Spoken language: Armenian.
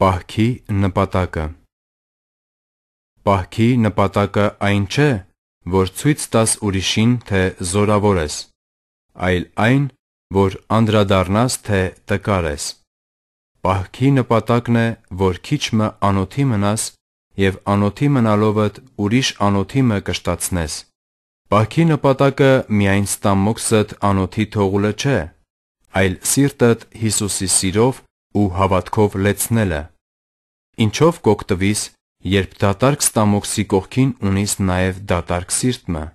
Պահքի նպատակը Պահքի նպատակը այն չէ, որ ցույց տաս ուրիշին, թե զորավոր ես, այլ այն, որ անդրադառնաս, թե տկար ես։ Պահքի նպատակն է, որ քիչմը անոթի մնաս եւ անոթի մնալովդ ուրիշ անոթիմը կշտացնես։ Պահքի նպատակը միայն ստամոքսդ անոթի թողուլը չէ, այլ սիրտդ Հիսուսի սիրով ու հավատքով լեցնելը, ինչով կօգտվիս, երբ դատարկ ստամոքսի կողքին ունիս նաև դատարկ սիրտը։